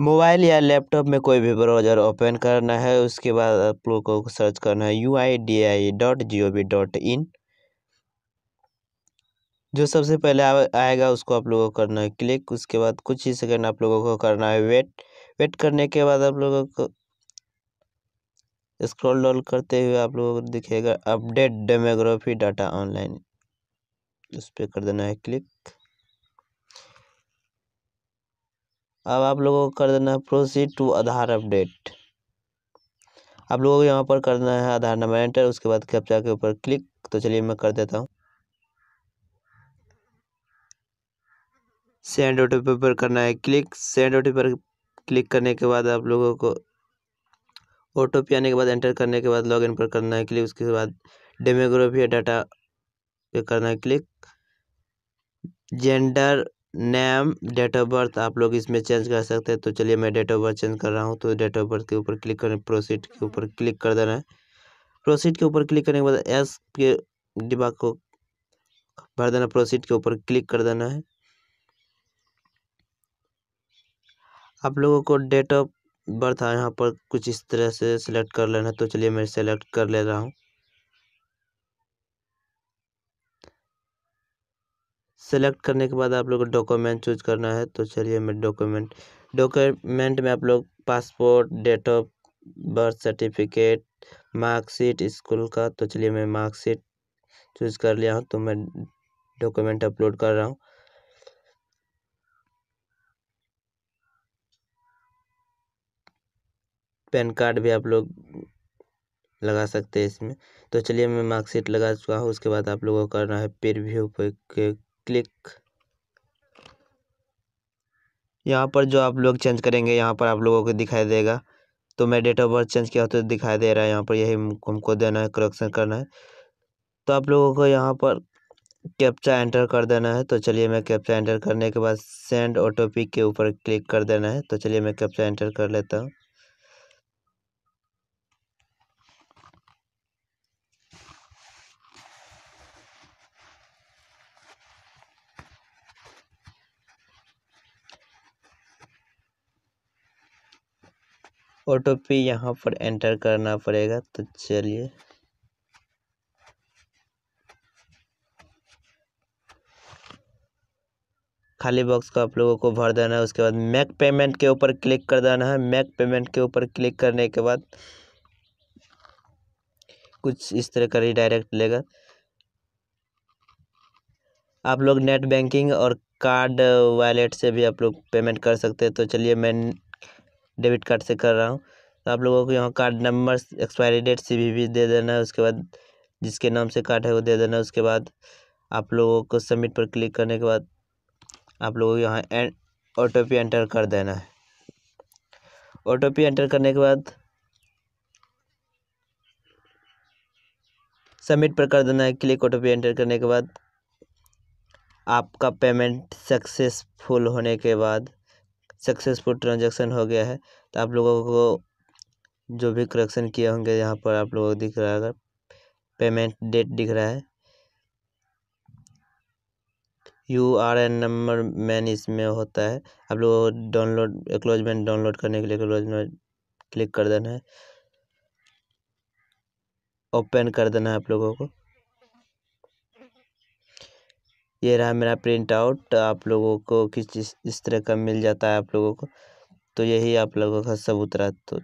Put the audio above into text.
mobile या laptop में कोई भी ब्राउज़र ओपन करना है उसके बाद आप लोग को सर्च करना है U I D I dot G O V dot I N सबसे पहले आएगा उसको आप लोगों को करना है क्लिक उसके बाद कुछ ही सेकंड आप लोगों को करना है वेट वेट करने के बाद आप लोगों को स्क्रॉल डाउन करते हुए आप लोगों को दिखेगा अपडेट डेमोग्राफी डाटा ऑनलाइन उस पर कर देना है क्लिक अब आप लोगों को कर देना है प्रोसीड टू आधार अपडेट आप लोगों को यहाँ पर करना है आधार नंबर एंटर उसके बाद कैप्चा के ऊपर क्लिक तो चलिए मैं कर देता हूँ सेंड ओ पर करना है क्लिक सेंड ओ पर क्लिक करने के बाद आप लोगों को ओ आने के बाद एंटर करने के बाद लॉगिन पर करना है क्लिक उसके बाद डेमोग्राफी डाटा पे करना है click gender name date of birth आप लोग इसमें चेंज कर सकते हैं तो चलिए मैं डेट ऑफ बर्थ चेंज कर रहा हूँ तो डेट ऑफ बर्थ के ऊपर क्लिक करें प्रोसीड के ऊपर क्लिक कर देना है प्रोसीड के ऊपर क्लिक करने के बाद एस के डिब्बा को भर देना प्रोसीड के ऊपर क्लिक कर देना है आप लोगों को डेट ऑफ बर्थ यहाँ पर कुछ इस तरह से सिलेक्ट कर लेना है तो चलिए मैं सेलेक्ट कर ले रहा हूँ सेलेक्ट करने के बाद आप लोग को डॉक्यूमेंट चूज करना है तो चलिए मैं डॉक्यूमेंट डॉक्यूमेंट में आप लोग passport date of birth certificate marksheet school का तो चलिए मैं मार्कशीट चूज कर लिया हूँ तो मैं डॉक्यूमेंट अपलोड कर रहा हूँ पैन कार्ड भी आप लोग लगा सकते हैं इसमें तो चलिए मैं मार्कशीट लगा चुका हूँ उसके बाद आप लोगों को करना है पेरव्यू पे क्लिक यहाँ पर जो आप लोग चेंज करेंगे यहाँ पर आप लोगों को दिखाई देगा तो मैं डेट ऑफ बर्थ चेंज किया तो दिखाई दे रहा है यहाँ पर यही हमको देना है करेक्शन करना है तो आप लोगों को यहाँ पर कैप्चा एंटर कर देना है तो चलिए मैं कैप्चा एंटर करने के बाद सेंड ओ के ऊपर क्लिक कर देना है तो चलिए मैं कैप्चा एंटर कर लेता हूँ ऑटो पे यहाँ पर एंटर करना पड़ेगा तो चलिए खाली बॉक्स को आप लोगों को भर देना है उसके बाद मैक पेमेंट के ऊपर क्लिक कर देना है मैक पेमेंट के ऊपर क्लिक करने के बाद कुछ इस तरह का रिडायरेक्ट लेगा आप लोग नेट बैंकिंग और कार्ड वॉलेट से भी आप लोग पेमेंट कर सकते हैं तो चलिए मैं डेबिट कार्ड से कर रहा हूँ तो आप लोगों को यहाँ card number expiry date C भी दे देना है उसके बाद जिसके नाम से कार्ड है वो दे देना है उसके बाद आप लोगों को सबमिट पर क्लिक करने के बाद आप लोगों को यहाँ एंड ओ टी एंटर कर देना है ओ टी एंटर करने के बाद सबमिट पर कर देना है क्लिक ओ टी एंटर करने के बाद आपका पेमेंट सक्सेसफुल होने के बाद सक्सेसफुल ट्रांजेक्शन हो गया है तो आप लोगों को जो भी करेक्शन किए होंगे यहाँ पर आप लोगों को दिख रहा है पेमेंट डेट दिख रहा है यू आर एन नंबर मैन इसमें होता है आप लोग डाउनलोड एक्लोजमेंट डाउनलोड करने के लिए क्लोजमेंट क्लिक कर देना है ओपन कर देना है आप लोगों को ये रहा मेरा प्रिंट आउट आप लोगों को किस चीज़ इस तरह का मिल जाता है आप लोगों को तो यही आप लोगों का सबूत रहा तो